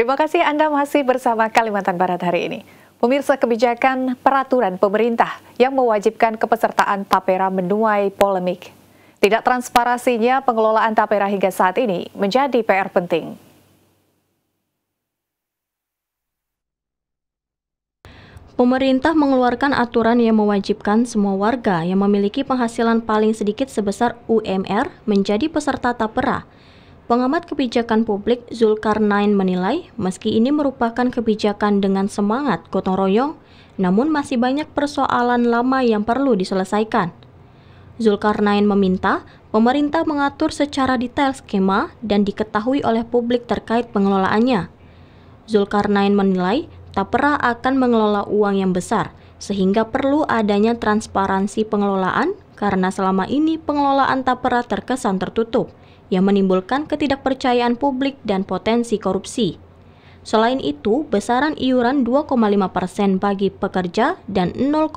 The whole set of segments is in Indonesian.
Terima kasih Anda masih bersama Kalimantan Barat hari ini. Pemirsa kebijakan peraturan pemerintah yang mewajibkan kepesertaan tapera menuai polemik. Tidak transparasinya pengelolaan tapera hingga saat ini menjadi PR penting. Pemerintah mengeluarkan aturan yang mewajibkan semua warga yang memiliki penghasilan paling sedikit sebesar UMR menjadi peserta tapera. Pengamat kebijakan publik Zulkarnain menilai, meski ini merupakan kebijakan dengan semangat gotong royong, namun masih banyak persoalan lama yang perlu diselesaikan. Zulkarnain meminta pemerintah mengatur secara detail skema dan diketahui oleh publik terkait pengelolaannya. Zulkarnain menilai tak pernah akan mengelola uang yang besar, sehingga perlu adanya transparansi pengelolaan karena selama ini pengelolaan tapera terkesan tertutup, yang menimbulkan ketidakpercayaan publik dan potensi korupsi. Selain itu, besaran iuran 2,5% bagi pekerja dan 0,5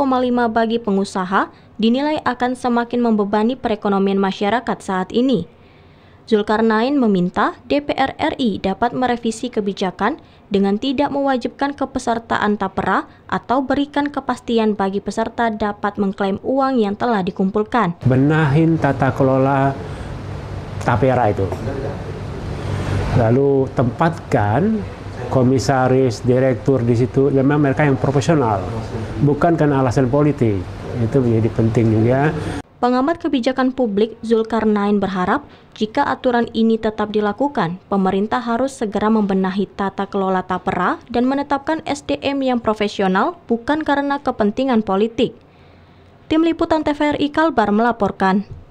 bagi pengusaha dinilai akan semakin membebani perekonomian masyarakat saat ini. Zulkarnain meminta DPR RI dapat merevisi kebijakan dengan tidak mewajibkan kepesertaan tapera atau berikan kepastian bagi peserta dapat mengklaim uang yang telah dikumpulkan. Benahin tata kelola tapera itu. Lalu tempatkan komisaris, direktur di situ memang mereka yang profesional, bukan karena alasan politik. Itu menjadi penting juga. Pengamat kebijakan publik Zulkarnain berharap jika aturan ini tetap dilakukan, pemerintah harus segera membenahi tata kelola tapera dan menetapkan SDM yang profesional bukan karena kepentingan politik. Tim Liputan TVRI Kalbar melaporkan.